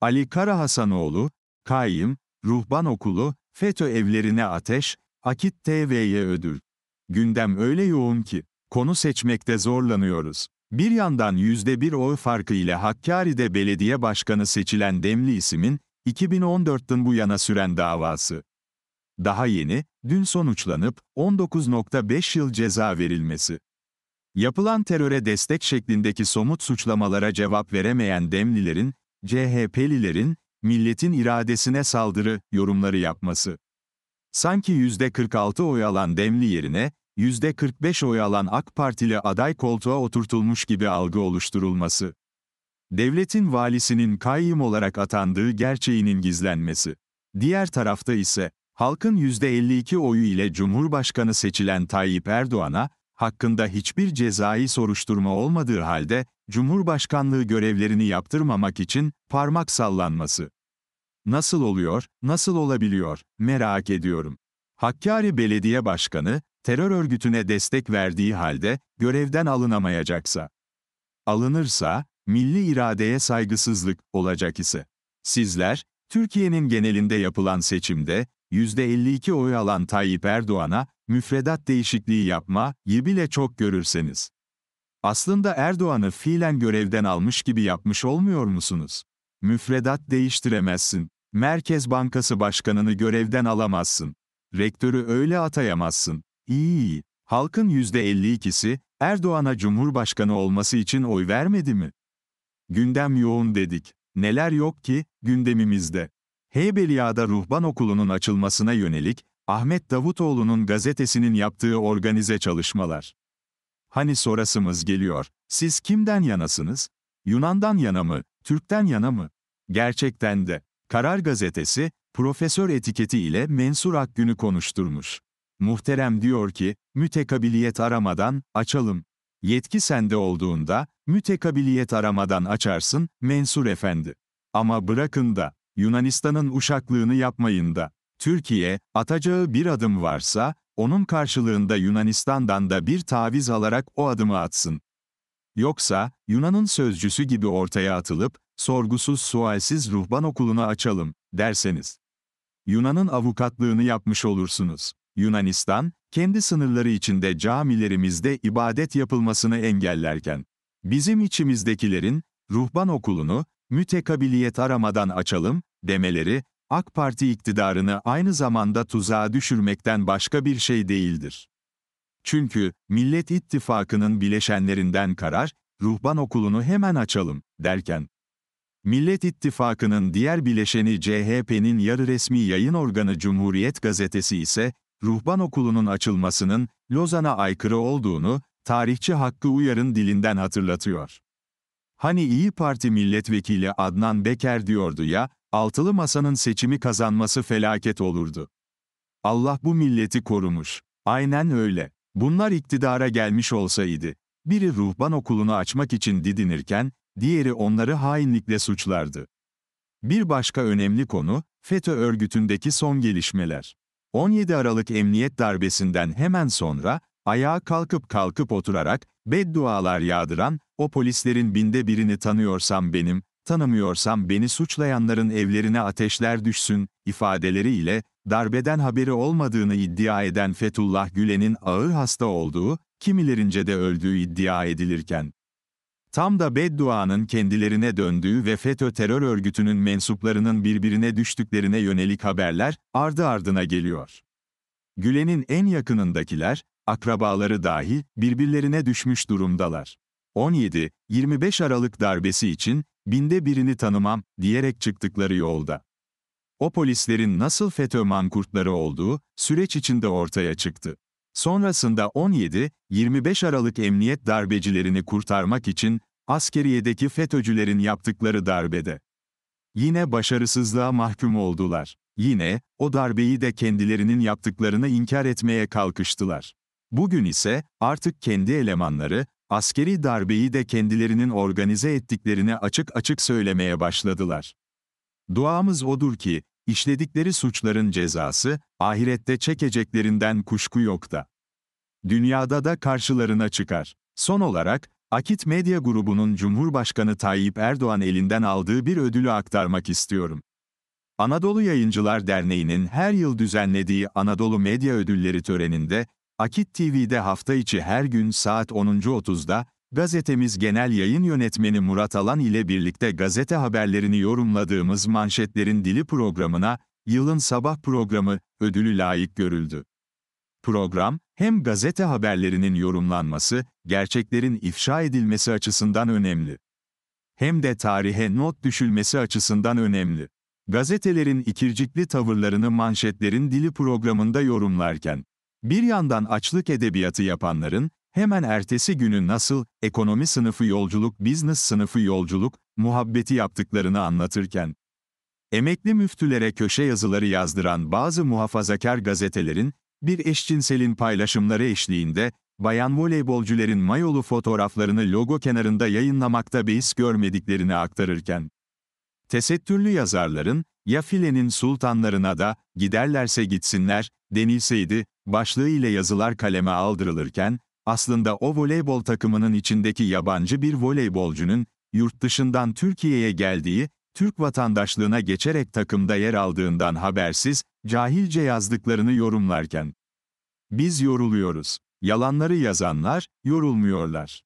Ali Kara Hasanoğlu, Kayyım, Ruhban Okulu, FETÖ evlerine ateş, Akit TV'ye ödül. Gündem öyle yoğun ki, konu seçmekte zorlanıyoruz. Bir yandan %1 oy farkı ile Hakkari'de belediye başkanı seçilen Demli ismin, 2014'ten bu yana süren davası. Daha yeni, dün sonuçlanıp 19.5 yıl ceza verilmesi. Yapılan teröre destek şeklindeki somut suçlamalara cevap veremeyen Demlilerin, CHP'lilerin, milletin iradesine saldırı yorumları yapması. Sanki %46 oy alan Demli yerine, %45 oy alan AK Partili aday koltuğa oturtulmuş gibi algı oluşturulması. Devletin valisinin kayyum olarak atandığı gerçeğinin gizlenmesi. Diğer tarafta ise, halkın %52 oyu ile Cumhurbaşkanı seçilen Tayyip Erdoğan'a, hakkında hiçbir cezai soruşturma olmadığı halde, Cumhurbaşkanlığı görevlerini yaptırmamak için parmak sallanması. Nasıl oluyor, nasıl olabiliyor, merak ediyorum. Hakkari Belediye Başkanı, terör örgütüne destek verdiği halde, görevden alınamayacaksa. Alınırsa, milli iradeye saygısızlık olacak ise. Sizler, Türkiye'nin genelinde yapılan seçimde, %52 oy alan Tayyip Erdoğan'a, müfredat değişikliği yapma, yi bile çok görürseniz. Aslında Erdoğan'ı fiilen görevden almış gibi yapmış olmuyor musunuz? Müfredat değiştiremezsin. Merkez Bankası Başkanını görevden alamazsın. Rektörü öyle atayamazsın. İyi. Halkın %52'si, Erdoğan'a Cumhurbaşkanı olması için oy vermedi mi? Gündem yoğun dedik. Neler yok ki, gündemimizde. Heybeliada Ruhban Okulu'nun açılmasına yönelik, Ahmet Davutoğlu'nun gazetesinin yaptığı organize çalışmalar. Hani sorasımız geliyor, siz kimden yanasınız? Yunan'dan yana mı, Türk'ten yana mı? Gerçekten de, Karar Gazetesi, profesör etiketi ile Mensur Akgün'ü konuşturmuş. Muhterem diyor ki, mütekabiliyet aramadan, açalım. Yetki sende olduğunda, mütekabiliyet aramadan açarsın, Mensur Efendi. Ama bırakın da, Yunanistan'ın uşaklığını yapmayın da. Türkiye, atacağı bir adım varsa, onun karşılığında Yunanistan'dan da bir taviz alarak o adımı atsın. Yoksa, Yunan'ın sözcüsü gibi ortaya atılıp, sorgusuz sualsiz ruhban okulunu açalım, derseniz. Yunan'ın avukatlığını yapmış olursunuz. Yunanistan, kendi sınırları içinde camilerimizde ibadet yapılmasını engellerken, bizim içimizdekilerin, ruhban okulunu, mütekabiliyet aramadan açalım, demeleri, AK Parti iktidarını aynı zamanda tuzağa düşürmekten başka bir şey değildir. Çünkü, Millet İttifakı'nın bileşenlerinden karar, ruhban okulunu hemen açalım, derken, Millet İttifakı'nın diğer bileşeni CHP'nin yarı resmi yayın organı Cumhuriyet Gazetesi ise, ruhban okulunun açılmasının Lozan'a aykırı olduğunu, tarihçi Hakkı Uyar'ın dilinden hatırlatıyor. Hani İyi Parti milletvekili Adnan Beker diyordu ya, altılı masanın seçimi kazanması felaket olurdu. Allah bu milleti korumuş. Aynen öyle. Bunlar iktidara gelmiş olsaydı, biri ruhban okulunu açmak için didinirken, diğeri onları hainlikle suçlardı. Bir başka önemli konu, FETÖ örgütündeki son gelişmeler. 17 Aralık emniyet darbesinden hemen sonra, ayağa kalkıp kalkıp oturarak, beddualar yağdıran, o polislerin binde birini tanıyorsam benim, tanımıyorsam beni suçlayanların evlerine ateşler düşsün, ifadeleriyle, darbeden haberi olmadığını iddia eden Fethullah Gülen'in ağır hasta olduğu, kimilerince de öldüğü iddia edilirken, tam da bedduanın kendilerine döndüğü ve FETÖ terör örgütünün mensuplarının birbirine düştüklerine yönelik haberler, ardı ardına geliyor. Gülen'in en yakınındakiler, akrabaları dahi, birbirlerine düşmüş durumdalar. 17-25 Aralık darbesi için binde birini tanımam diyerek çıktıkları yolda. O polislerin nasıl FETÖ mankurtları olduğu süreç içinde ortaya çıktı. Sonrasında 17-25 Aralık emniyet darbecilerini kurtarmak için askeriyedeki FETÖ'cülerin yaptıkları darbede. Yine başarısızlığa mahkum oldular. Yine, o darbeyi de kendilerinin yaptıklarını inkar etmeye kalkıştılar. Bugün ise, artık kendi elemanları, Askeri darbeyi de kendilerinin organize ettiklerini açık açık söylemeye başladılar. Duamız odur ki, işledikleri suçların cezası, ahirette çekeceklerinden kuşku yok da. Dünyada da karşılarına çıkar. Son olarak, Akit Medya Grubu'nun Cumhurbaşkanı Tayyip Erdoğan elinden aldığı bir ödülü aktarmak istiyorum. Anadolu Yayıncılar Derneği'nin her yıl düzenlediği Anadolu Medya Ödülleri töreninde, Akit TV'de hafta içi her gün saat 10.30'da gazetemiz genel yayın yönetmeni Murat Alan ile birlikte gazete haberlerini yorumladığımız manşetlerin dili programına yılın sabah programı ödülü layık görüldü. Program, hem gazete haberlerinin yorumlanması, gerçeklerin ifşa edilmesi açısından önemli. Hem de tarihe not düşülmesi açısından önemli. Gazetelerin ikircikli tavırlarını manşetlerin dili programında yorumlarken, bir yandan açlık edebiyatı yapanların, hemen ertesi günü nasıl ekonomi sınıfı yolculuk, biznes sınıfı yolculuk, muhabbeti yaptıklarını anlatırken, emekli müftülere köşe yazıları yazdıran bazı muhafazakar gazetelerin, bir eşcinselin paylaşımları eşliğinde, bayan voleybolcuların mayolu fotoğraflarını logo kenarında yayınlamakta beis görmediklerini aktarırken, tesettürlü yazarların, ya filenin sultanlarına da, giderlerse gitsinler, denilseydi, başlığı ile yazılar kaleme aldırılırken, aslında o voleybol takımının içindeki yabancı bir voleybolcunun, yurt dışından Türkiye'ye geldiği, Türk vatandaşlığına geçerek takımda yer aldığından habersiz, cahilce yazdıklarını yorumlarken, biz yoruluyoruz. Yalanları yazanlar, yorulmuyorlar.